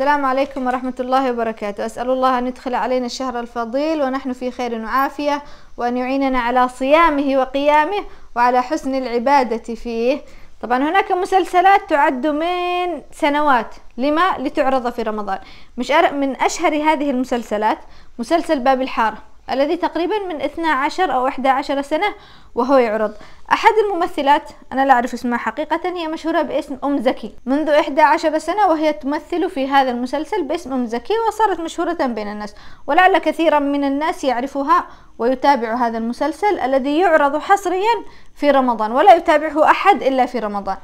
السلام عليكم ورحمة الله وبركاته أسأل الله أن يدخل علينا الشهر الفضيل ونحن في خير وعافية وأن يعيننا على صيامه وقيامه وعلى حسن العبادة فيه طبعا هناك مسلسلات تعد من سنوات لما لتعرض في رمضان مش من أشهر هذه المسلسلات مسلسل باب الحارة الذي تقريبا من 12 أو 11 سنة وهو يعرض أحد الممثلات أنا لا أعرف اسمها حقيقة هي مشهورة باسم أم زكي منذ 11 سنة وهي تمثل في هذا المسلسل باسم أم زكي وصارت مشهورة بين الناس ولعل كثيرا من الناس يعرفها ويتابع هذا المسلسل الذي يعرض حصريا في رمضان ولا يتابعه أحد إلا في رمضان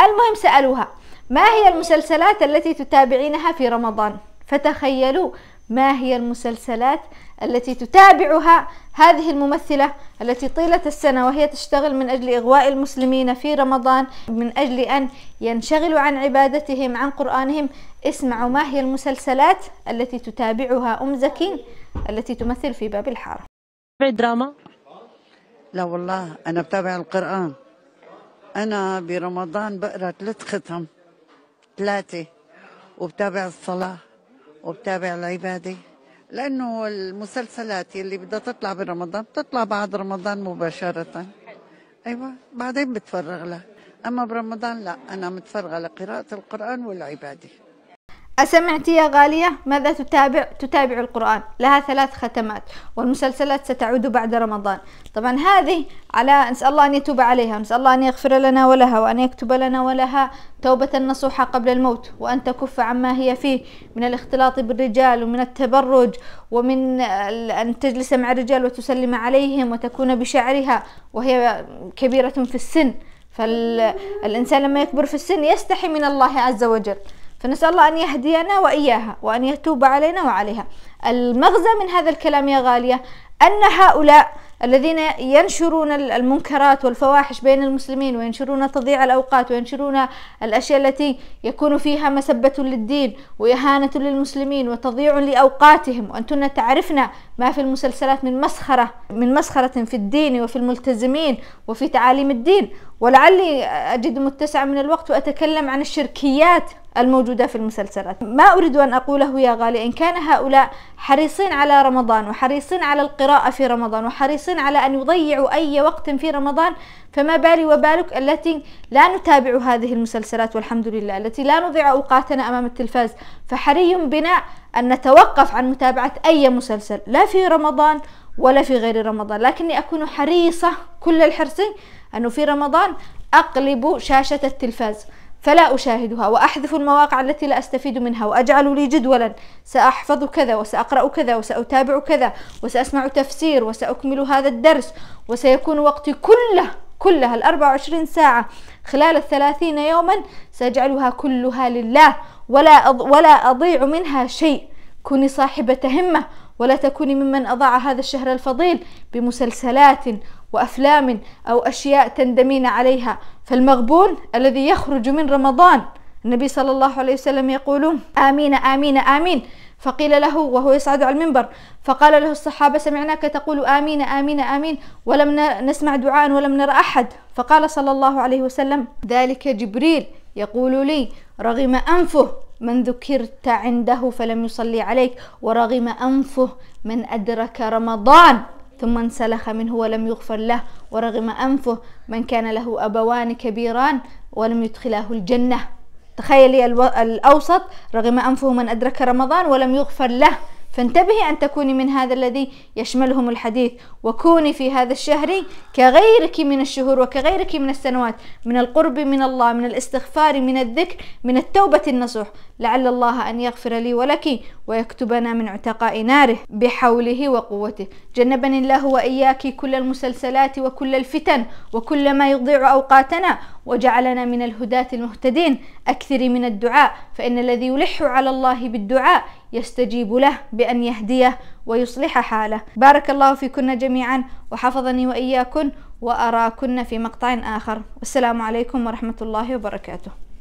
المهم سألوها ما هي المسلسلات التي تتابعينها في رمضان فتخيلوا ما هي المسلسلات التي تتابعها هذه الممثلة التي طيلة السنة وهي تشتغل من أجل إغواء المسلمين في رمضان من أجل أن ينشغلوا عن عبادتهم عن قرآنهم اسمعوا ما هي المسلسلات التي تتابعها أم زكي التي تمثل في باب الحارة دراما؟ لا والله أنا بتابع القرآن أنا برمضان بقرأ ثلاث ختم ثلاثة وبتابع الصلاة وبتابع العبادة لأنه المسلسلات يلي بدها تطلع برمضان بتطلع بعد رمضان مباشرة أيوة بعدين بتفرغ لها أما برمضان لا أنا متفرغة لقراءة القرآن والعبادة أسمعت يا غالية ماذا تتابع؟ تتابع القرآن لها ثلاث ختمات والمسلسلات ستعود بعد رمضان طبعا هذه على نسأل الله أن يتوب عليها نسأل الله أن يغفر لنا ولها وأن يكتب لنا ولها توبة نصوحة قبل الموت وأن تكف عما هي فيه من الاختلاط بالرجال ومن التبرج ومن أن تجلس مع الرجال وتسلم عليهم وتكون بشعرها وهي كبيرة في السن فالإنسان لما يكبر في السن يستحي من الله عز وجل فنسأل الله أن يهدينا وإياها وأن يتوب علينا وعليها المغزى من هذا الكلام يا غالية أن هؤلاء الذين ينشرون المنكرات والفواحش بين المسلمين وينشرون تضييع الأوقات وينشرون الأشياء التي يكون فيها مسبة للدين وإهانة للمسلمين وتضييع لأوقاتهم وأنتن تعرفن ما في المسلسلات من مسخرة من مسخرة في الدين وفي الملتزمين وفي تعاليم الدين ولعلي أجد متسعا من الوقت وأتكلم عن الشركيات الموجودة في المسلسلات ما أريد أن أقوله يا غالي إن كان هؤلاء حريصين على رمضان وحريصين على القراءة في رمضان وحريصين على أن يضيعوا أي وقت في رمضان فما بالي وبالك التي لا نتابع هذه المسلسلات والحمد لله التي لا نضيع أوقاتنا أمام التلفاز فحري بنا أن نتوقف عن متابعة أي مسلسل لا في رمضان ولا في غير رمضان لكني أكون حريصة كل الحرص أنه في رمضان أقلب شاشة التلفاز فلا أشاهدها وأحذف المواقع التي لا أستفيد منها وأجعل لي جدولا سأحفظ كذا وسأقرأ كذا وسأتابع كذا وسأسمع تفسير وسأكمل هذا الدرس وسيكون وقتي كله كلها الأربع وعشرين ساعة خلال الثلاثين يوما سأجعلها كلها لله ولا أض... ولا أضيع منها شيء كوني صاحبة همة ولا تكوني ممن أضاع هذا الشهر الفضيل بمسلسلات وأفلام أو أشياء تندمين عليها فالمغبون الذي يخرج من رمضان النبي صلى الله عليه وسلم يقول آمين آمين آمين فقيل له وهو يصعد على المنبر فقال له الصحابة سمعناك تقول آمين آمين آمين ولم نسمع دعاء ولم نرى أحد فقال صلى الله عليه وسلم ذلك جبريل يقول لي رغم أنفه من ذكرت عنده فلم يصلي عليك ورغم أنفه من أدرك رمضان ثم انسلخ منه ولم يغفر له ورغم أنفه من كان له أبوان كبيران ولم يدخلاه الجنة تخيلي الأوسط رغم أنفه من أدرك رمضان ولم يغفر له فانتبهي أن تكوني من هذا الذي يشملهم الحديث وكوني في هذا الشهر كغيرك من الشهور وكغيرك من السنوات من القرب من الله من الاستغفار من الذكر من التوبة النصوح لعل الله أن يغفر لي ولك ويكتبنا من عتقاء ناره بحوله وقوته جنبني الله وإياك كل المسلسلات وكل الفتن وكل ما يضيع أوقاتنا وجعلنا من الهداة المهتدين أكثري من الدعاء فإن الذي يلح على الله بالدعاء يستجيب له بأن يهديه ويصلح حاله بارك الله فيكن جميعا وحفظني وإياكن وأراكن في مقطع آخر والسلام عليكم ورحمة الله وبركاته